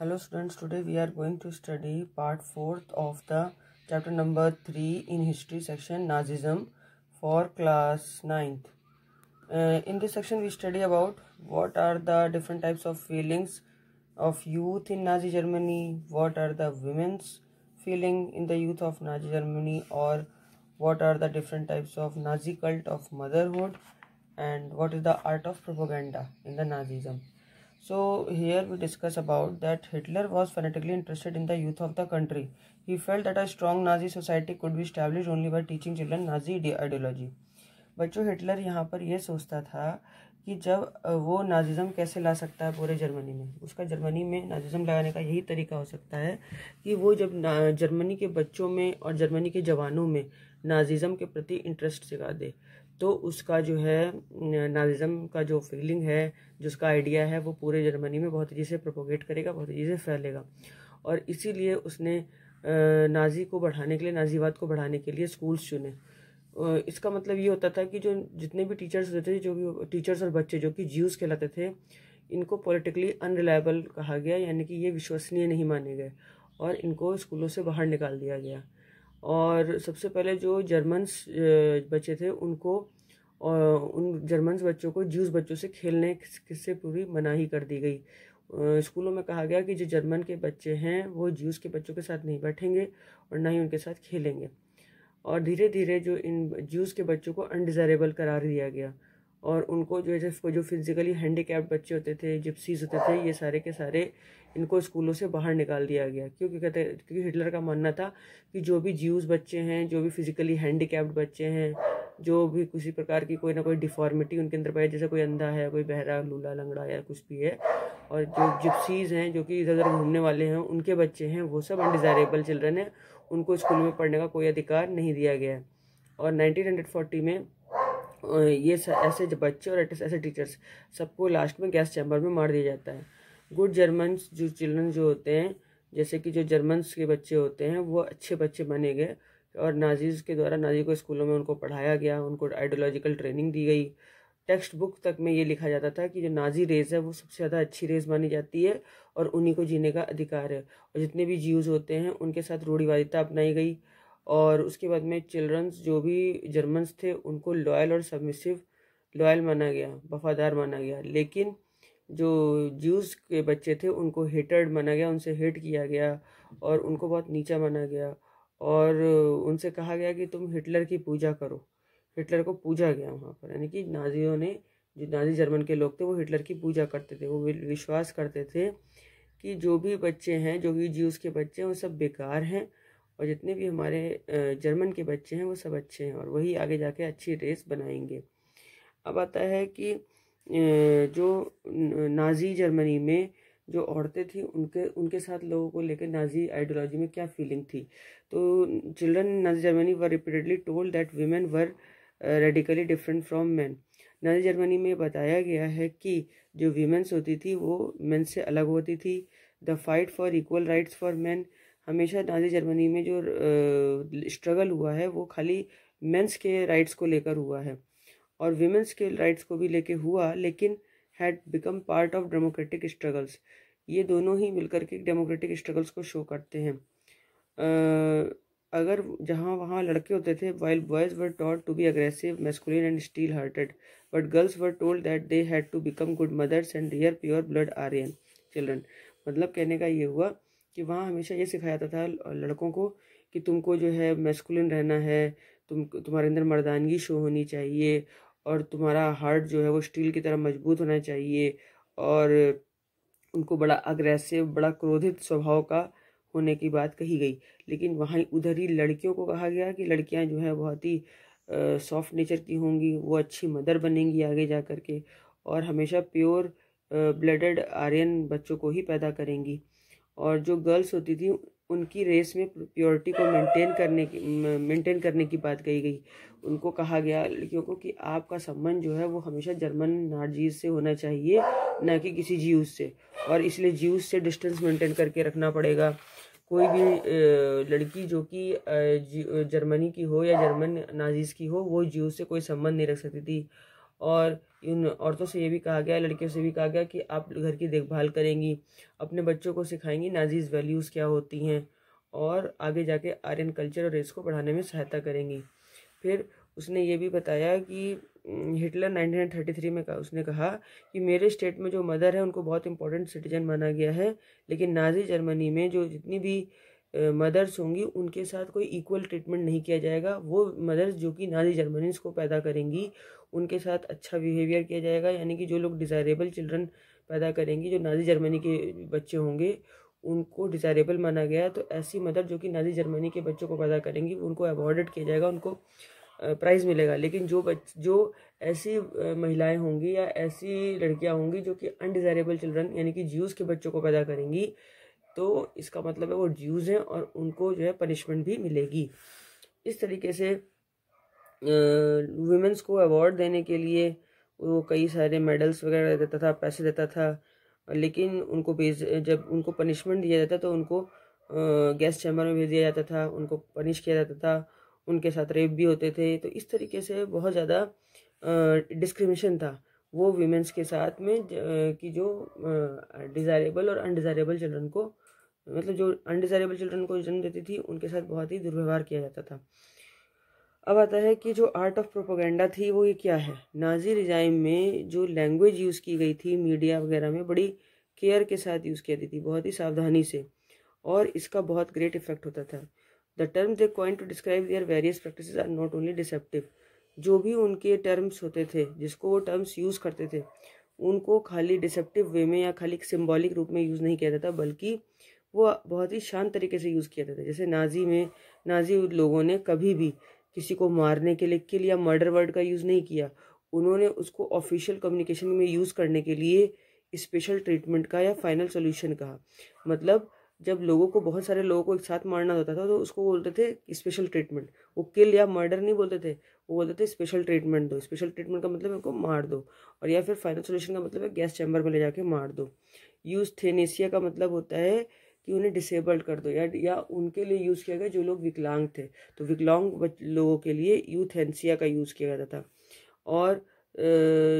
hello students today we are going to study part 4th of the chapter number 3 in history section nazism for class 9th uh, in this section we study about what are the different types of feelings of youth in nazi germany what are the women's feeling in the youth of nazi germany or what are the different types of nazi cult of motherhood and what is the art of propaganda in the nazism So here we discuss about that Hitler was fanatically interested in the youth of the country. He felt that a strong Nazi society could be established only by teaching children Nazi ideology. बच्चों Hitler यहाँ पर यह सोचता था कि जब वो Nazism कैसे ला सकता है पूरे जर्मनी में उसका जर्मनी में नाजिज़म लगाने का यही तरीका हो सकता है कि वो जब जर्मनी के बच्चों में और जर्मनी के जवानों में नाजिज़म के प्रति इंटरेस्ट जगा दे तो उसका जो है नाजिज़म का जो फीलिंग है जो उसका आइडिया है वो पूरे जर्मनी में बहुत तेज़ी से प्रोपोगेट करेगा बहुत तेज़ी से फैलेगा और इसीलिए उसने नाजी को बढ़ाने के लिए नाजीवाद को बढ़ाने के लिए स्कूल्स चुने इसका मतलब ये होता था कि जो जितने भी टीचर्स होते थे जो भी टीचर्स और बच्चे जो कि ज्यूज़ कहलाते थे इनको पॉलिटिकली अनरिलायबल कहा गया यानी कि ये विश्वसनीय नहीं माने गए और इनको स्कूलों से बाहर निकाल दिया गया और सबसे पहले जो जर्मन्स बच्चे थे उनको और उन जर्मन्स बच्चों को जूस बच्चों से खेलने से पूरी मनाही कर दी गई स्कूलों में कहा गया कि जो जर्मन के बच्चे हैं वो जूस के बच्चों के साथ नहीं बैठेंगे और ना ही उनके साथ खेलेंगे और धीरे धीरे जो इन जूस के बच्चों को अनडिज़ायरेबल करार दिया गया और उनको जो है जो फिज़िकली हैंडी बच्चे होते थे जिप्सीज होते थे ये सारे के सारे इनको स्कूलों से बाहर निकाल दिया गया क्योंकि कहते क्योंकि हिटलर का मानना था कि जो भी ज्यूज़ बच्चे हैं जो भी फिज़िकली हैंडी बच्चे हैं जो भी किसी प्रकार की कोई ना कोई डिफॉर्मिटी उनके अंदर पाई जैसे कोई अंधा है कोई बहरा लूला लंगड़ा या कुछ भी है और जो जिप्सीज़ हैं जो कि इधर उधर घूमने वाले हैं उनके बच्चे हैं वो सब अनडिज़ायरेबल चिल्ड्रन हैं उनको स्कूल में पढ़ने का कोई अधिकार नहीं दिया गया और नाइनटीन में ये ऐसे बच्चे और ऐसे टीचर्स सबको लास्ट में गैस चैम्बर में मार दिया जाता है गुड जर्मन जो चिल्ड्रन जो होते हैं जैसे कि जो जर्मन्स के बच्चे होते हैं वो अच्छे बच्चे बने गए और नाजीज़ के द्वारा नाजी को स्कूलों में उनको पढ़ाया गया उनको आइडियोलॉजिकल ट्रेनिंग दी गई टेक्स्ट बुक तक में ये लिखा जाता था कि जो नाजी रेस है वो सबसे ज़्यादा अच्छी रेस मानी जाती है और उन्हीं को जीने का अधिकार है और जितने भी जीव होते हैं उनके साथ रूढ़ीवादिता अपनाई गई और उसके बाद में चिल्ड्रंस जो भी जर्मन्स थे उनको लॉयल और सबमिसिव लॉयल माना गया वफादार माना गया लेकिन जो ज्यूस के बच्चे थे उनको हेटर्ड माना गया उनसे हेट किया गया और उनको बहुत नीचा माना गया और उनसे कहा गया कि तुम हिटलर की पूजा करो हिटलर को पूजा गया वहाँ पर यानी कि नाजियों ने जो नाजी जर्मन के लोग थे वो हिटलर की पूजा करते थे वो विश्वास करते थे कि जो भी बच्चे हैं जो भी ज्यूस के बच्चे हैं वो सब बेकार हैं और जितने भी हमारे जर्मन के बच्चे हैं वो सब अच्छे हैं और वही आगे जाके अच्छी रेस बनाएंगे अब आता है कि जो नाजी जर्मनी में जो औरतें थी उनके उनके साथ लोगों को लेकर नाजी आइडियोलॉजी में क्या फीलिंग थी तो children Nazi Germany were repeatedly told that women were radically different from man Nazi Germany में बताया गया है कि जो वीमेंस होती थी वो मैन से अलग होती थी the fight for equal rights for man हमेशा नाजी जर्मनी में जो स्ट्रगल हुआ है वो खाली मेंस के राइट्स को लेकर हुआ है और विमेंस के राइट्स को भी लेके हुआ लेकिन had become part of democratic struggles ये दोनों ही मिलकर के डेमोक्रेटिक स्ट्रगल्स को शो करते हैं uh, अगर जहाँ वहाँ लड़के होते थे while boys were taught to be aggressive masculine and steel hearted but girls were told that they had to become good mothers and rear pure blood Aryan children मतलब कहने का ये हुआ कि वहाँ हमेशा ये सिखाया जाता था लड़कों को कि तुमको जो है मेस्कुलिन रहना है तुम तुम्हारे अंदर मर्दानगी शो होनी चाहिए और तुम्हारा हार्ट जो है वो स्टील की तरह मजबूत होना चाहिए और उनको बड़ा अग्रेसिव बड़ा क्रोधित स्वभाव का होने की बात कही गई लेकिन वहाँ उधर ही लड़कियों को कहा गया कि लड़कियाँ जो है बहुत ही सॉफ्ट नेचर की होंगी वो अच्छी मदर बनेंगी आगे जा कर के और हमेशा प्योर ब्लडेड आर्यन बच्चों को ही पैदा करेंगी और जो गर्ल्स होती थी उनकी रेस में प्योरिटी को मेंटेन करने की मेंटेन करने की बात कही गई उनको कहा गया लड़कियों को कि आपका संबंध जो है वो हमेशा जर्मन नाजीज से होना चाहिए ना कि किसी जीव से और इसलिए जीव से डिस्टेंस मेंटेन करके रखना पड़ेगा कोई भी लड़की जो कि जर्मनी की हो या जर्मन नाजीज की हो वो जीव से कोई संबंध नहीं रख सकती थी और इन औरतों से ये भी कहा गया लड़कियों से भी कहा गया कि आप घर की देखभाल करेंगी अपने बच्चों को सिखाएंगी नाजीज़ वैल्यूज़ क्या होती हैं और आगे जाके आर्यन कल्चर और इसको बढ़ाने में सहायता करेंगी फिर उसने ये भी बताया कि हिटलर 1933 में कहा उसने कहा कि मेरे स्टेट में जो मदर है उनको बहुत इंपॉर्टेंट सिटीजन माना गया है लेकिन नाजी जर्मनी में जो जितनी भी मदर्स होंगी उनके साथ कोई इक्वल ट्रीटमेंट नहीं किया जाएगा वो मदर्स जो कि नाजी जर्मनीज को पैदा करेंगी उनके साथ अच्छा बिहेवियर किया जाएगा यानी कि जो लोग डिज़ायरेबल चिल्ड्रन पैदा करेंगी जो नाजी जर्मनी के बच्चे होंगे उनको डिज़ायरेबल माना गया तो ऐसी मदर जो कि नाजी जर्मनी के बच्चों को पैदा करेंगी उनको अवॉर्डेड किया जाएगा उनको प्राइज़ मिलेगा लेकिन जो बच जो ऐसी महिलाएं होंगी या ऐसी लड़कियां होंगी जो कि अनडिज़ायरेबल चिल्ड्रन यानी कि ज्यूज़ के बच्चों को पैदा करेंगी तो इसका मतलब है वो ज्यूज़ हैं और उनको जो है पनिशमेंट भी मिलेगी इस तरीके से वुमेंस को अवार्ड देने के लिए वो कई सारे मेडल्स वगैरह देता था पैसे देता था लेकिन उनको भेज जब उनको पनिशमेंट दिया जाता तो उनको गैस चैम्बर में भेज दिया जाता था उनको पनिश किया जाता था उनके साथ रेप भी होते थे तो इस तरीके से बहुत ज़्यादा डिस्क्रिमिनेशन था वो वीमेंस के साथ में कि जो डिज़ायरेबल और अनडिज़ायरेबल चिल्ड्रन को मतलब जो अनडिज़ायरेबल चिल्ड्रन को जन्म देती थी उनके साथ बहुत ही दुर्व्यवहार किया जाता था अब आता है कि जो आर्ट ऑफ प्रोपोगेंडा थी वो ये क्या है नाजी रिजाइम में जो लैंग्वेज यूज़ की गई थी मीडिया वगैरह में बड़ी केयर के साथ यूज़ किया जाती थी बहुत ही सावधानी से और इसका बहुत ग्रेट इफेक्ट होता था the term they coin to describe their various practice are not only deceptive जो भी उनके टर्म्स होते थे जिसको वो टर्म्स यूज़ करते थे उनको खाली डिसेप्टिव वे में या खाली सिम्बॉलिक रूप में यूज़ नहीं किया जाता बल्कि वो बहुत ही शांत तरीके से यूज़ किया जाता था जैसे नाजी में नाजी लोगों ने कभी भी किसी को मारने के लिए किल या मर्डर वर्ड का यूज़ नहीं किया उन्होंने उसको ऑफिशियल कम्युनिकेशन में यूज़ करने के लिए स्पेशल ट्रीटमेंट का या फाइनल सोल्यूशन कहा मतलब जब लोगों को बहुत सारे लोगों को एक साथ मारना होता था तो उसको बोलते थे स्पेशल ट्रीटमेंट वो किल या मर्डर नहीं बोलते थे वो बोलते थे स्पेशल ट्रीटमेंट दो स्पेशल ट्रीटमेंट का मतलब उनको मार दो और या फिर फाइनल सोल्यूशन का मतलब है गैस चैम्बर में ले जाके मार दो यूज थेनेसिया का मतलब होता है कि उन्हें डिसेबल्ड कर दो या या उनके लिए यूज़ किया गया जो लोग विकलांग थे तो विकलांग लोगों के लिए यूथ एनसिया का यूज़ किया जाता था और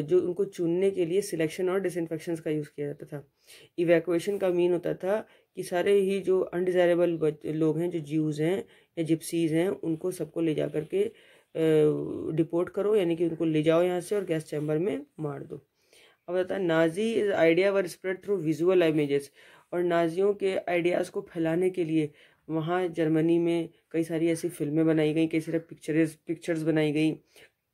जो उनको चुनने के लिए सिलेक्शन और डिसइनफेक्शन का यूज़ किया जाता था इवैक्यूएशन का मीन होता था कि सारे ही जो अनडिज़ायरेबल लोग हैं जो ज्यूज़ हैं या जिप्सीज़ हैं उनको सबको ले जा कर के डिपोर्ट करो यानी कि उनको ले जाओ यहाँ से और गैस चैम्बर में मार दो अब बताता Nazi idea were spread through visual images और नाजियों के आइडियाज़ को फैलाने के लिए वहाँ जर्मनी में कई सारी ऐसी फिल्में बनाई गई कई सारे पिक्चर पिक्चर्स बनाई गई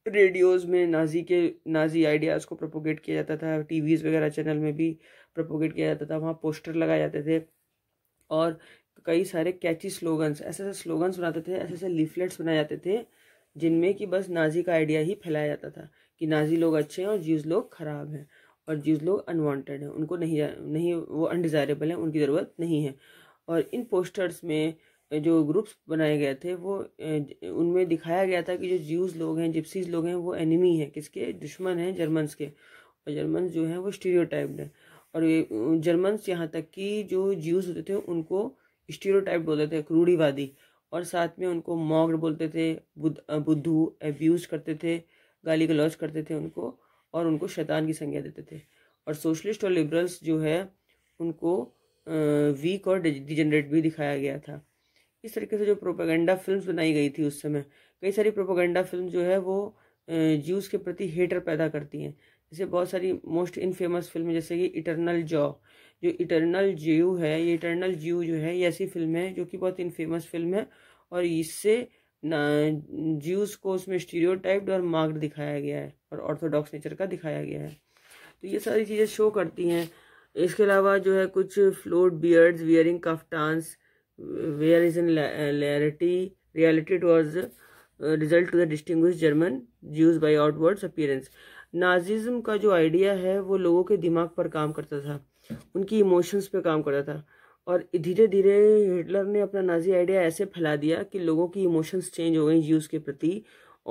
रेडियोज़ में नाजी के नाजी आइडियाज़ को प्रोपोगेट किया जाता था वीज़ वगैरह चैनल में भी प्रोपोगेट किया जाता था वहाँ पोस्टर लगाए जाते थे और कई सारे कैची स्लोगन्स ऐसे ऐसे स्लोगन्स बनाते थे ऐसे ऐसे लीफलेट्स बनाए जाते थे जिनमें कि बस नाजी का आइडिया ही फैलाया जाता था कि नाजी लोग अच्छे हैं और जीव लोग ख़राब हैं और जीव लोग अनवांटेड हैं उनको नहीं नहीं वो अनडिज़ायरेबल हैं उनकी ज़रूरत नहीं है और इन पोस्टर्स में जो ग्रुप्स बनाए गए थे वो उनमें दिखाया गया था कि जो ज्यूज़ लोग हैं जिप्सीज लोग हैं वो एनिमी हैं किसके दुश्मन हैं जर्मन्स के और जर्मन जो हैं वो स्टीरियोटाइप्ड हैं और ये जर्मन्स यहाँ तक कि जो ज्यूज़ होते थे उनको स्टीरियोटाइप बोलते थे क्रूढ़ीवादी और साथ में उनको मॉग बोलते थे बुद्ध बुद्धू एब्यूज़ करते थे गाली गलौज करते थे उनको और उनको शैतान की संज्ञा देते थे और सोशलिस्ट और लिबरल्स जो है उनको वीक और डिजनरेट भी दिखाया गया था इस तरीके से जो प्रोपागेंडा फिल्म्स बनाई गई थी उस समय कई सारी प्रोपागेंडा फिल्म जो है वो ज्यूज़ के प्रति हेटर पैदा करती हैं जैसे बहुत सारी मोस्ट इन फेमस फिल्म जैसे कि इटरनल जॉ जो इटरनल जीव है ये इटरनल जीव जो है ये ऐसी फिल्म है जो कि बहुत इनफेमस फिल्म है और इससे ज्यूस को उसमें स्टीरियोटाइप्ड और मार्क्ड दिखाया गया है और ऑर्थोडॉक्स नेचर का दिखाया गया है तो ये सारी चीज़ें शो करती हैं इसके अलावा जो है कुछ float beards wearing caftans where is in लेरिटी रियलिटी टॉज result to the distinguish German Jews by outwards appearance Nazism का जो आइडिया है वो लोगों के दिमाग पर काम करता था उनकी इमोशंस पर काम करता था और धीरे धीरे हिटलर ने अपना नाजी आइडिया ऐसे फैला दिया कि लोगों की इमोशंस चेंज हो गई ज्यूज़ के प्रति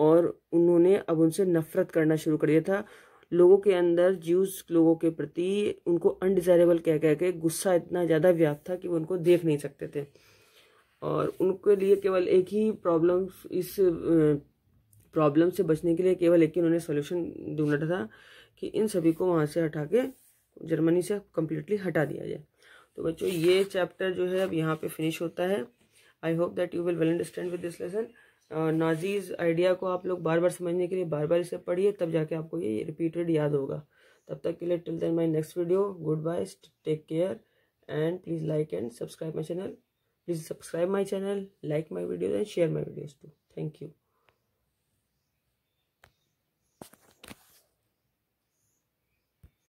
और उन्होंने अब उनसे नफरत करना शुरू कर दिया था लोगों के अंदर ज्यूज लोगों के प्रति उनको अनडिज़ायरेबल कह कह के गुस्सा इतना ज़्यादा व्याप्त था कि वो उनको देख नहीं सकते थे और उनके लिए केवल एक ही प्रॉब्लम इस प्रॉब्लम से बचने के लिए केवल एक ही उन्होंने सोल्यूशन ढूंढा था कि इन सभी को वहाँ से हटा के जर्मनी से कम्प्लीटली हटा दिया जाए तो बच्चों ये चैप्टर जो है अब यहाँ पे फिनिश होता है I hope that you will well understand with this lesson Nazis idea को आप लोग बार बार समझने के लिए बार बार इसे पढ़िए तब जाके आपको ये रिपीटेड याद होगा तब तक के लिए till then my next video goodbye take care and please like and subscribe my channel please subscribe my channel like my videos and share my videos too thank you